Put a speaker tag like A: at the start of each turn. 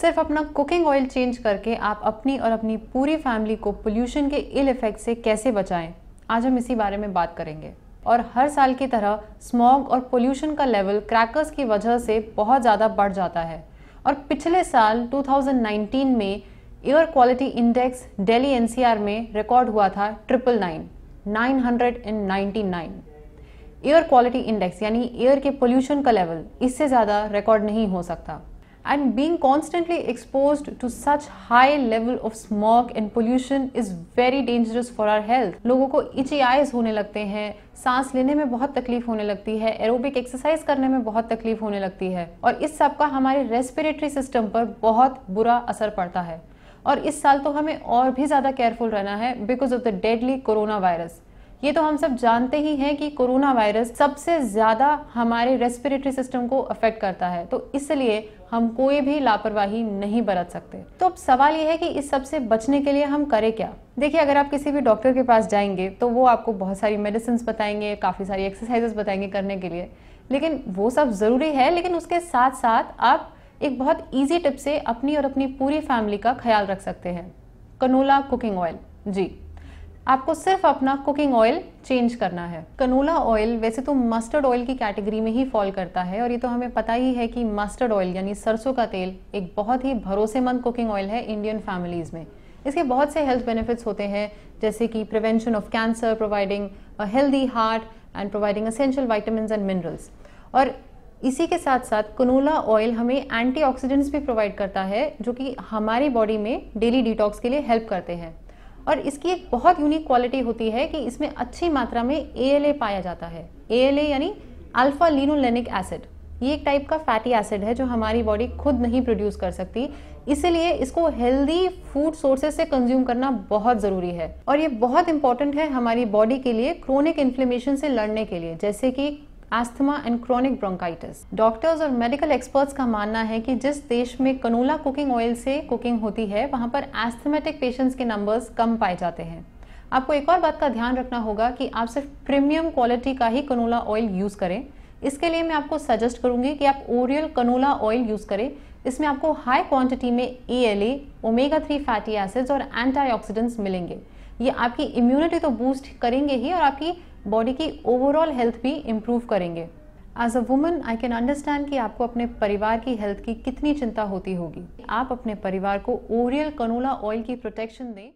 A: सिर्फ अपना cooking oil change करके आप अपनी और अपनी पूरी फैमिली को पोल्यूशन के इल इफेक्ट से कैसे बचाएं आज हम इसी बारे में बात करेंगे और हर साल की तरह स्मॉग और पोल्यूशन का लेवल क्रैकर्स की वजह से बहुत ज़्यादा बढ़ जाता है और पिछले साल 2019 में air quality index Delhi NCR में रिकॉर्ड हुआ था triple nine nine hundred and ninety nine air quality index यानी एयर के पोल्यूशन का लेवल इससे ज़्यादा रिकॉर्ड नहीं हो सकता and being constantly exposed to such high level of smog and pollution is very dangerous for our health लोगों को itchy eyes होने लगते हैं सांस लेने में बहुत तकलीफ होने लगती है एरोबिक एक्सरसाइज करने में बहुत तकलीफ होने लगती है और इस सब का हमारे रेस्पिरेटरी सिस्टम पर बहुत बुरा असर पड़ता है और इस साल तो हमें और भी ज़्यादा केयरफुल रहना है because of the deadly corona virus ये तो हम सब जानते ही हैं कि कोरोना वायरस सबसे ज़्यादा हमारे रेस्पिरेटरी सिस्टम को अफेक्ट करता है तो इसलिए हम कोई भी लापरवाही नहीं बरत सकते तो अब सवाल यह है कि इस सब से बचने के लिए हम करें क्या देखिए अगर आप किसी भी डॉक्टर के पास जाएंगे तो वो आपको बहुत सारी मेडिसिन बताएंगे काफ़ी सारी एक्सरसाइजेस बताएंगे करने के लिए लेकिन वो सब ज़रूरी है लेकिन उसके साथ साथ आप एक बहुत ईजी टिप से अपनी और अपनी पूरी फैमिली का ख्याल रख सकते हैं कनोला कुकिंग ऑयल जी आपको सिर्फ अपना कुकिंग ऑयल चेंज करना है कनोला ऑयल वैसे तो मस्टर्ड ऑयल की कैटेगरी में ही फॉल करता है और ये तो हमें पता ही है कि मस्टर्ड ऑयल यानी सरसों का तेल एक बहुत ही भरोसेमंद कुकिंग ऑयल है इंडियन फैमिलीज़ में इसके बहुत से हेल्थ बेनिफिट्स होते हैं जैसे कि prevention of cancer providing a healthy heart and providing essential vitamin and minerals और इसी के साथ साथ कनोला ऑयल हमें एंटीऑक्सीडेंट्स भी प्रोवाइड करता है जो कि हमारी बॉडी में डेली डिटॉक्स के लिए हेल्प करते हैं और इसकी एक बहुत यूनिक क्वालिटी होती है कि इसमें अच्छी मात्रा में ए पाया जाता है ए यानी अल्फा लिनोलेनिक एसिड ये एक टाइप का फैटी एसिड है जो हमारी बॉडी खुद नहीं प्रोड्यूस कर सकती इसीलिए इसको हेल्दी फूड सोर्सेज से कंज्यूम करना बहुत ज़रूरी है और ये बहुत इंपॉर्टेंट है हमारी बॉडी के लिए क्रोनिक इन्फ्लेमेशन से लड़ने के लिए जैसे कि asthma and chronic bronchitis doctors और मेडिकल एक्सपर्ट्स का मानना है कि जिस देश में कनोला कुकिंग ऑयल से कुकिंग होती है वहां पर एस्थमेटिक पेशेंट्स के नंबर्स कम पाए जाते हैं आपको एक और बात का ध्यान रखना होगा कि आप सिर्फ प्रीमियम क्वालिटी का ही कनोला ऑयल यूज़ करें इसके लिए मैं आपको सजेस्ट करूंगी कि आप ओरियल कनोला ऑयल यूज़ करें इसमें आपको हाई क्वांटिटी में A L A omega three fatty acids और एंटीऑक्सीडेंट्स मिलेंगे ये आपकी इम्यूनिटी तो बूस्ट करेंगे ही और आपकी बॉडी की ओवरऑल हेल्थ भी इम्प्रूव करेंगे as a woman I can understand कि आपको अपने परिवार की हेल्थ की कितनी चिंता होती होगी आप अपने परिवार को ओरियल कनोला ऑयल की प्रोटेक्शन दें